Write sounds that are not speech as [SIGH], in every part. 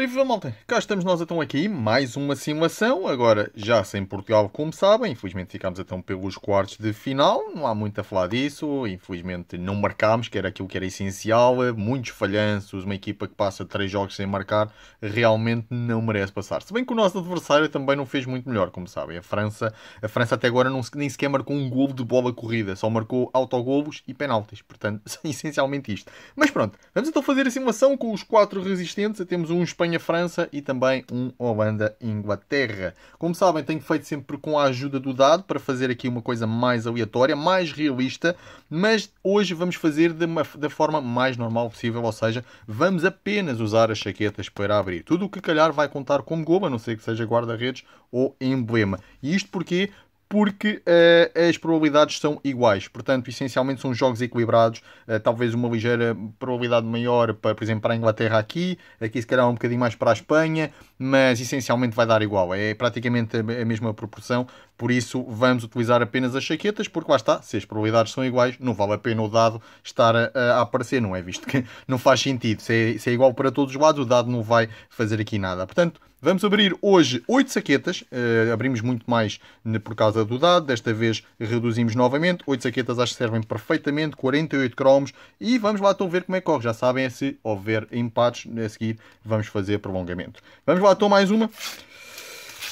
Ora, viva malta! Cá estamos nós então aqui, mais uma simulação, agora já sem Portugal, como sabem. Infelizmente ficámos então pelos quartos de final, não há muito a falar disso. Infelizmente não marcámos, que era aquilo que era essencial. Muitos falhanços, uma equipa que passa 3 jogos sem marcar, realmente não merece passar. Se bem que o nosso adversário também não fez muito melhor, como sabem. A França, a França até agora não, nem sequer marcou um golo de bola corrida, só marcou autogolos e penaltis. Portanto, [LAUGHS] essencialmente isto. Mas pronto, vamos então fazer a simulação com os quatro resistentes. Temos um espanhol Espanha-França e também um Holanda-Inglaterra. Como sabem, tenho feito sempre com a ajuda do dado para fazer aqui uma coisa mais aleatória, mais realista, mas hoje vamos fazer de uma, da forma mais normal possível, ou seja, vamos apenas usar as chaquetas para abrir. Tudo o que calhar vai contar como gol, a não ser que seja guarda-redes ou emblema. E isto porque porque uh, as probabilidades são iguais. Portanto, essencialmente são jogos equilibrados. Uh, talvez uma ligeira probabilidade maior, para, por exemplo, para a Inglaterra aqui, aqui se calhar um bocadinho mais para a Espanha, mas essencialmente vai dar igual. É praticamente a, mesma proporção. Por isso, vamos utilizar apenas as chaquetas, porque lá está, se as probabilidades são iguais, não vale a pena o dado estar a, a aparecer, não é? Visto que [LAUGHS] não faz sentido. Se é, se é igual para todos os lados, o dado não vai fazer aqui nada. Portanto, Vamos abrir hoje 8 saquetas, uh, abrimos muito mais por causa do dado, desta vez reduzimos novamente, 8 saquetas acho que servem perfeitamente, 48 cromos, e vamos lá então ver como é que corre, já sabem, é se houver empates, a seguir vamos fazer prolongamento. Vamos lá então mais uma,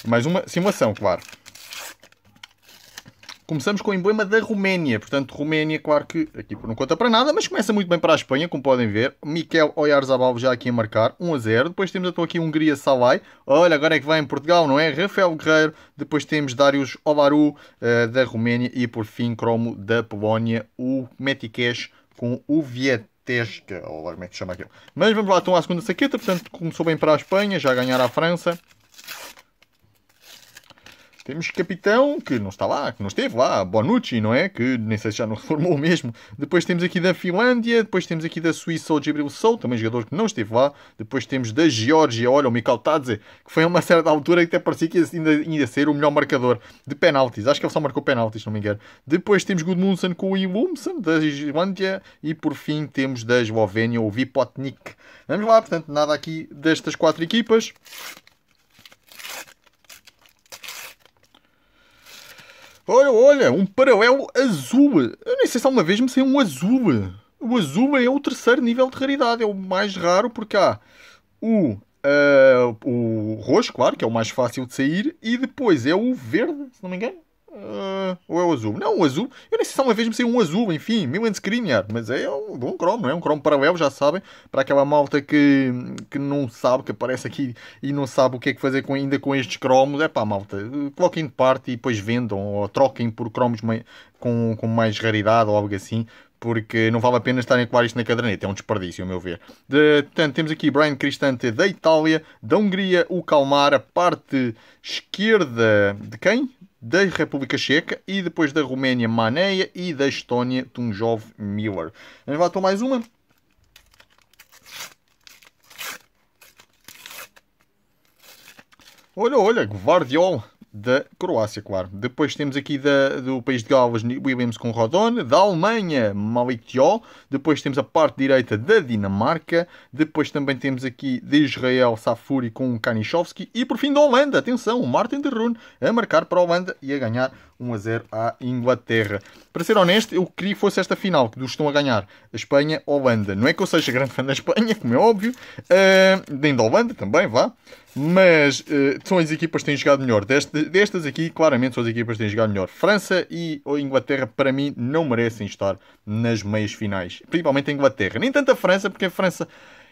mais uma simulação, claro. Começamos com o emblema da Roménia. Portanto, Roménia, claro que aqui por não conta para nada, mas começa muito bem para a Espanha, como podem ver. Miquel Oyarzabal já aqui a marcar 1 a 0. Depois temos então aqui Hungria Salai. Olha, agora é que vem Portugal, não é? Rafael Guerreiro. Depois temos Darius Ovaru uh, eh, da Roménia e por fim Cromo da Polónia, o Metikesh com o Vietnã. Tesca, ou como é que chama aquilo. Mas vamos lá então à segunda saqueta, portanto começou bem para a Espanha, já ganhar a França. Temos Capitão, que não está lá, que não esteve lá, Bonucci, não é? Que nem sei se já não [LAUGHS] reformou mesmo. Depois temos aqui da Finlândia, depois temos aqui da Suíça o Gabriel Sou, também jogador que não esteve lá. Depois temos da Geórgia, olha, o Mikhail Tadze, que foi a uma [LAUGHS] certa altura que até parecia que ia, ainda, ia ser o melhor marcador de penaltis. Acho que ele só marcou penaltis, não me engano. Depois temos Gudmundsen com o Ilumsen da Islândia e por fim temos da Eslovénia o Vipotnik. Vamos lá, portanto, nada aqui destas quatro equipas. Olha, olha, um paralelo azul. Eu nem sei se alguma vez me saiu um azul. O azul é o terceiro nível de raridade, é o mais raro porque há o, uh, o roxo, claro, que é o mais fácil de sair, e depois é o verde, se não me engano. Uh, ou é o azul? Não, o azul. Eu nem sei se uma vez me saiu um azul, enfim, meu endescrinear. Mas é um bom é cromo, não é? Um cromo paralelo, já sabem. Para aquela malta que, que não sabe, que aparece aqui e não sabe o que é que fazer com, ainda com estes cromos. É pá, malta, eh, coloquem de parte e depois vendam ou troquem por cromos mai, com, com mais raridade ou algo assim. Porque não vale a pena estarem a colar isto na caderneta, é um desperdício, a meu ver. De, portanto, temos aqui Brian Cristante da Itália, da Hungria, o Calmar, a parte esquerda de quem? da República Checa e depois da Roménia Maneia e da Estónia Tunjov Miller. Vamos lá, então mais uma. Olha, olha, Guardiol da Croácia, claro. Depois temos aqui da, do país de Galvas, Williams com Rodon, da Alemanha, Malik depois temos a parte direita da Dinamarca, depois também temos aqui de Israel, Safuri com Kanishowski e por fim da Holanda, atenção, Martin de Roon a marcar para a Holanda e a ganhar 1 a 0 à Inglaterra. Para ser honesto, eu queria que fosse esta final que nos estão a ganhar, a Espanha-Holanda. Não é que eu seja grande fã da Espanha, como é óbvio, uh, nem da Holanda também, vá. Mas uh, são as equipas que têm jogado melhor. destas aqui, claramente, são as equipas que têm jogado melhor. França e Inglaterra, para mim, não merecem estar nas meias finais. Principalmente a Inglaterra. Nem tanto a França, porque a França.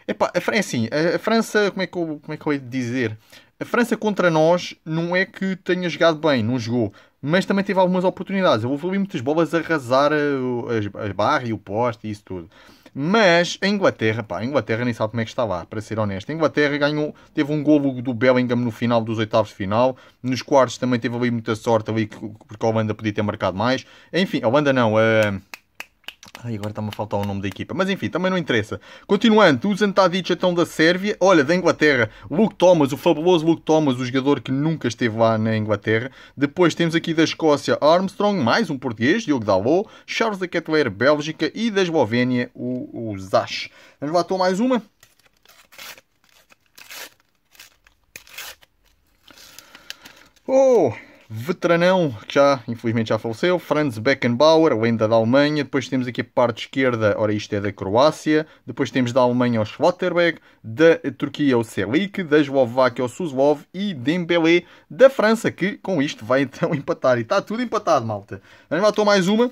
Epá, é assim, a França, como é, que eu, como é que eu dizer? A França contra nós não é que tenha jogado bem, não jogou, mas também teve algumas oportunidades. Eu ouvi muitas bolas arrasar a, eh, a, a barra e o poste e isso tudo. Mas a Inglaterra, pá, a Inglaterra nem sabe como é que está lá, para ser honesto. A Inglaterra ganhou, teve um golo do Bellingham no final dos oitavos de final. Nos quartos também teve ali muita sorte ali, porque a Holanda podia ter marcado mais. Enfim, a Holanda não, a, Ai, agora está-me a faltar o nome da equipa. Mas enfim, também não interessa. Continuando, os Tadic então da Sérvia. Olha, da Inglaterra, Luke Thomas, o fabuloso Luke Thomas, o jogador que nunca esteve lá na Inglaterra. Depois temos aqui da Escócia, Armstrong, mais um português, Diogo Dalot. Charles De Kettler, Bélgica. E da Eslovénia, o, o Zash. Vamos lá, estou mais uma. Oh! veteranão, que já infelizmente já faleceu, Franz Beckenbauer, lenda da Alemanha. Depois temos aqui a parte esquerda, ora isto é da Croácia. Depois temos da Alemanha o Schlotterbeck, da Turquia o Selik, da Eslováquia o Suzlov e Dembélé da França, que com isto vai então [LAUGHS] empatar. E está tudo empatado, malta. Vamos lá, estou mais uma.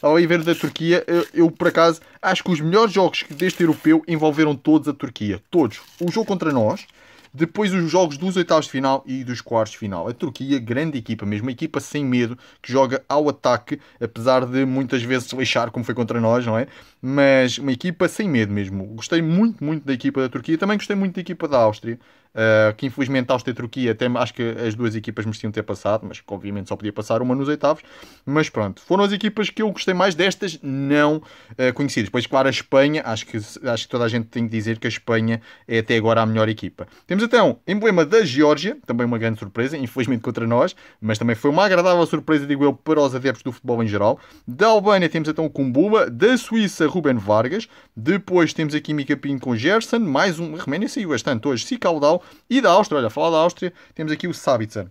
Ao aí ver da Turquia, eu, eu, por acaso acho que os melhores jogos deste europeu envolveram todos a Turquia. Todos. O jogo contra nós, depois os jogos dos oitavos de final e dos quartos de final. A Turquia, grande equipa mesmo, uma equipa sem medo, que joga ao ataque, apesar de muitas vezes se lixar, como foi contra nós, não é? Mas uma equipa sem medo mesmo. Gostei muito, muito da equipa da Turquia. Também gostei muito da equipa da Áustria. Uh, que infelizmente Áustria e Turquia, até acho que as duas equipas mereciam ter passado, mas que obviamente só podia passar uma nos oitavos. Mas pronto, foram as equipas que eu gostei mais destas não uh, conhecidas. Pois, claro, a Espanha, acho que, acho que toda a gente tem que dizer que a Espanha é até agora a melhor equipa. Temos então emblema da Geórgia, também uma grande surpresa, infelizmente contra nós, mas também foi uma agradável surpresa, digo eu, para os adeptos do futebol em geral. Da Albânia temos então o Kumbuba, da Suíça, Ruben Vargas, depois temos aqui Mica Pinto com Gerson, mais um, a Roménia saiu bastante hoje, Cicaldal e da Áustria. Olha, falar da Áustria, temos aqui o Sabitzer.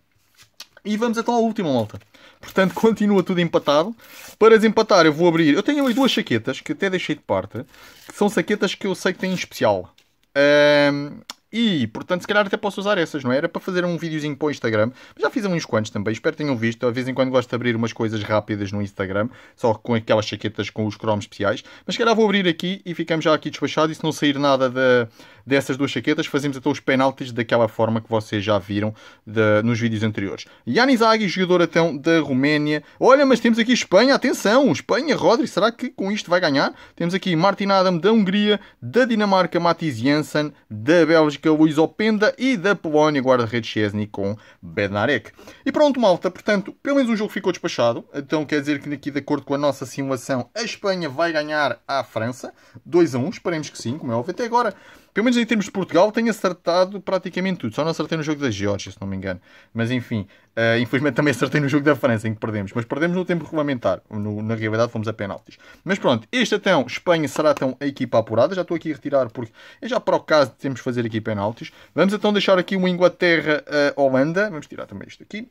E vamos então à última, malta. Portanto, [LAUGHS] continua tudo empatado. Para desempatar, eu vou abrir. Eu tenho ali duas saquetas que até deixei de parte. Que são saquetas que eu sei que têm em especial. Um, e, portanto, se calhar até posso usar essas, não é? Era para fazer um videozinho para o Instagram. Já fiz uns quantos também, espero que tenham visto. De vez em quando gosto de abrir umas coisas rápidas no Instagram, só com aquelas chaquetas com os cromos especiais. Mas se calhar vou abrir aqui e ficamos já aqui despachados. E se não sair nada de, dessas duas chaquetas, fazemos até os penaltis daquela forma que vocês já viram de, nos vídeos anteriores. Yannis Agui, jogador então da Roménia. Olha, mas temos aqui Espanha, atenção! Espanha, Rodri, será que com isto vai ganhar? Temos aqui Martin Adam da Hungria, da Dinamarca, Matiz Jansen, da Bélgica Bélgica, Luís Openda e da Polónia, guarda-redes Chesney com Bednarek. E pronto, malta, portanto, pelo menos um jogo ficou despachado, então quer dizer que aqui, de acordo com a nossa simulação, a Espanha vai ganhar à França, 2 a 1, esperemos que sim, como é óbvio, até agora pelo menos em termos de Portugal, tenho acertado praticamente tudo. Só não acertei no jogo da Geórgia, se não me engano. Mas enfim, uh, infelizmente também acertei no jogo da França, em que perdemos. Mas perdemos no tempo regulamentar. No, na realidade, fomos a penaltis. Mas pronto, este então, Espanha será então a equipa apurada. Já estou aqui a retirar, porque é já para o caso de termos de fazer aqui penaltis. Vamos então deixar aqui uma Inglaterra-Holanda. Eh, vamos tirar também isto aqui.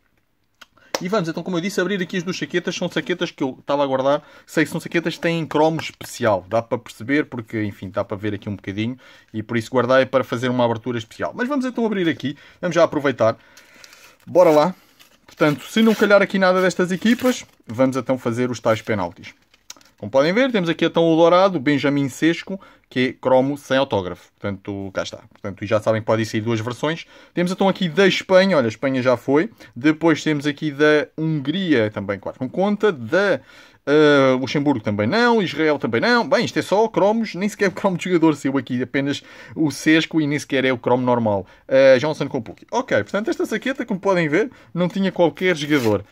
E vamos, então, como eu disse, abrir aqui as duas saquetas. São saquetas que eu estava a guardar. Sei que são saquetas que têm cromo especial. Dá para perceber, porque, enfim, dá para ver aqui um bocadinho. E por isso guardei para fazer uma abertura especial. Mas vamos então abrir aqui. Vamos já aproveitar. Bora lá. Portanto, se não calhar aqui nada destas equipas, vamos então fazer os tais penaltis. Como podem ver, temos aqui então o Dourado, o Benjamin Sesco, que é cromo sem autógrafo. Portanto, cá está. Portanto, e já sabem que podem sair duas versões. Temos então aqui da Espanha, olha, a Espanha já foi. Depois temos aqui da Hungria, também quase com conta. Da uh, Luxemburgo também não, Israel também não. Bem, isto é só cromos, nem sequer é o cromo de jogador saiu aqui, apenas o sesco e nem sequer é o cromo normal. Uh, Johnson com Puki. Ok, portanto, esta saqueta, como podem ver, não tinha qualquer jogador.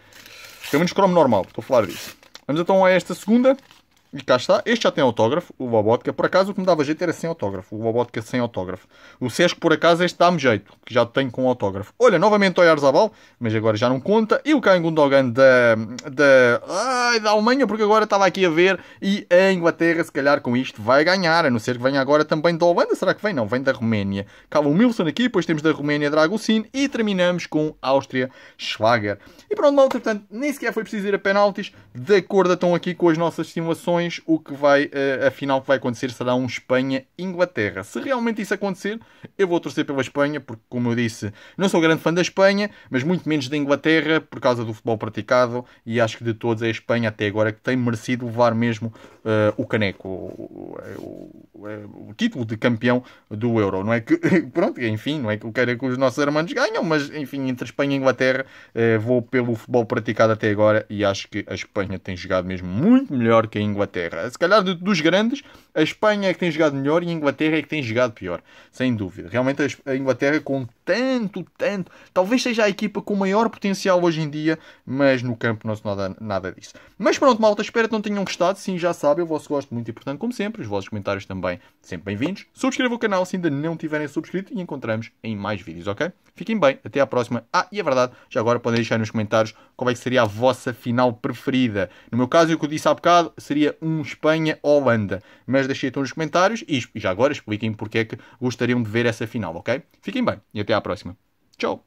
Pelo menos cromo normal, estou a falar disso. Vamos então a esta segunda. E cá está. Este já tem autógrafo, o Bobotka. Por acaso o que me dava jeito era sem autógrafo. O Bobotka sem autógrafo. O Sesc, por acaso, este dá-me jeito, que já tenho com autógrafo. Olha, novamente o Yarzabal, mas agora já não conta. E o Caim Gundogan da, da, ai, da Alemanha, porque agora estava aqui a ver. E a Inglaterra, se calhar, com isto vai ganhar. A não ser que venha agora também da Holanda. Será que vem? Não, vem da Roménia. Cava o Wilson aqui, depois temos da Roménia Dragocin. E terminamos com Áustria Schwager. E pronto, malta, portanto, nem sequer foi preciso ir a penaltis. De acordo, estão aqui com as nossas simulações o que vai, uh, afinal, que vai acontecer será um Espanha-Inglaterra. Se realmente isso acontecer, eu vou torcer pela Espanha, porque, como eu disse, não sou grande fã da Espanha, mas muito menos da Inglaterra, por causa do futebol praticado, e acho que de todos é a Espanha até agora que tem merecido levar mesmo uh, o caneco, o, o, o, o, título de campeão do Euro. Não é que, [LAUGHS] pronto, enfim, não é que eu queira que os nossos hermanos ganham, mas, enfim, entre Espanha e Inglaterra, uh, vou pelo futebol praticado até agora, e acho que a Espanha tem jogado mesmo muito melhor que a Inglaterra Inglaterra. Se calhar dos grandes, a Espanha é que tem jogado melhor e a Inglaterra é que tem jogado pior, sem dúvida. Realmente a Inglaterra com tanto, tanto. Talvez seja a equipa com maior potencial hoje em dia, mas no campo não se nada, nada disso. Mas pronto, malta, espero que não tenham gostado. Sim, já sabem, o vosso gosto muito importante, como sempre. Os vossos comentários também, sempre bem-vindos. Subscrevam o canal se ainda não tiverem subscrito e encontramos em mais vídeos, ok? Fiquem bem, até à próxima. Ah, e é verdade, já agora podem deixar nos comentários qual é que seria a vossa final preferida. No meu caso, o que eu disse há bocado seria um Espanha-Holanda. Mas deixei então nos comentários e já agora expliquem porque é que gostariam de ver essa final, ok? Fiquem bem e até até próxima. Tchau!